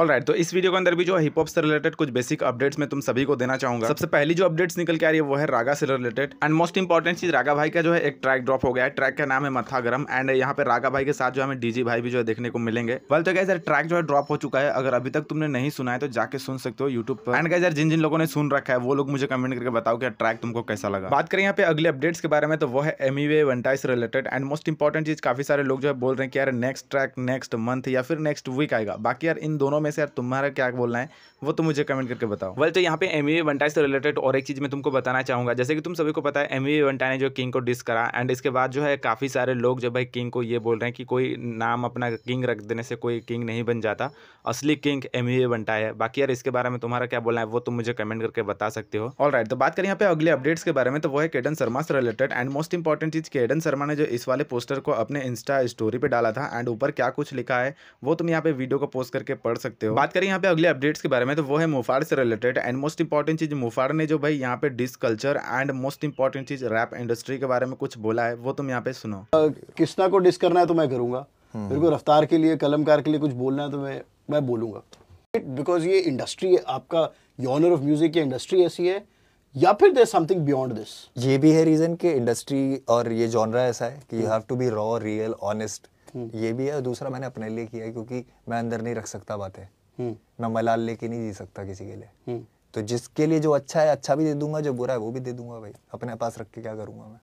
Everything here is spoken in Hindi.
ऑल राइट तो इस वीडियो के अंदर भी जो हिप हॉप से रिलेटेड कुछ बेसिक अपडेट्स मैं तुम सभी को देना चाहूंगा सबसे पहली जो अपडेट्स निकल के आ रही है वो है रागा से रिलेटेड एंड मोस्ट इंपॉर्टेंट चीज रागा भाई का जो है एक ट्रैक ड्रॉप हो गया है ट्रैक का नाम है मथा गरम एंड यहाँ पे रागा भाई के साथ जो हमें डीजी भाई भी जो है देखने को मिलेंगे वाल तो गैजर ट्रैक जो है ड्रॉप हो चुका है अगर अभी तक तुमने नहीं सुना है तो जाके सुन सकते हो यूट्यूब पर एंड कैसे जिन जिन लोगों ने सुन रखा है वो लोग मुझे कमेंट करके बताओ कि ट्रैक तुमको कैसा लगा बात करें यहाँ पे अगले अपडेट्स के बारे में तो वो है एम वे वनटाई से रिलेटेड एंड मोस्ट इंपॉर्टेंट चीज काफी सारे लोग जो है बोल रहे हैं कि यार नेक्स्ट ट्रैक नेक्स्ट मंथ या फिर नेक्स्ट वीक आएगा बाकी यार इन दोनों में में से यार तुम्हारा क्या बोलना है वो तो मुझे कमेंट करके बताओ वैल तो यहाँ पे एम वी वनटाई से रिलेटेड और एक चीज़ मैं तुमको बताना चाहूँगा जैसे कि तुम सभी को पता है एम वी वनटाई ने जो किंग को डिस करा एंड इसके बाद जो है काफ़ी सारे लोग जो भाई किंग को ये बोल रहे हैं कि कोई नाम अपना किंग रख देने से कोई किंग नहीं बन जाता असली किंग एम वी वनटाई है बाकी यार इसके बारे में तुम्हारा क्या बोलना है वो तुम मुझे कमेंट करके बता सकते हो ऑल तो बात करें यहाँ पे अगले अपडेट्स के बारे में तो वो है केडन शर्मा से रिलेटेड एंड मोस्ट इंपॉर्टेंट चीज़ केडन शर्मा ने जो इस वाले पोस्टर को अपने इंस्टा स्टोरी पर डाला था एंड ऊपर क्या कुछ लिखा है वो तुम यहाँ पे वीडियो को पोस्ट करके पढ़ सकते सकते हो बात करें यहाँ पे अगले अपडेट्स के बारे में तो वो है मुफाड़ से रिलेटेड एंड मोस्ट इंपॉर्टेंट चीज़ मुफाड़ ने जो भाई यहाँ पे diss culture and most important चीज़ रैप इंडस्ट्री के बारे में कुछ बोला है वो तुम यहाँ पे सुनो कृष्णा को डिस करना है तो मैं करूंगा हम्म। मेरे को रफ्तार के लिए कलमकार के लिए कुछ बोलना है तो मैं मैं बोलूंगा बिकॉज ये इंडस्ट्री आपका ऑनर ऑफ म्यूजिक की इंडस्ट्री ऐसी है या फिर देर समथिंग बियॉन्ड दिस ये भी है रीजन कि इंडस्ट्री और ये जॉनरा ऐसा है कि you have to be raw real honest hmm. ये भी है और दूसरा मैंने अपने लिए किया है क्योंकि मैं अंदर नहीं रख सकता बातें हम्म। मैं मलाल लेके नहीं जी सकता किसी के लिए हम्म। तो जिसके लिए जो अच्छा है अच्छा भी दे दूंगा जो बुरा है वो भी दे दूंगा भाई अपने पास रख के क्या करूंगा मैं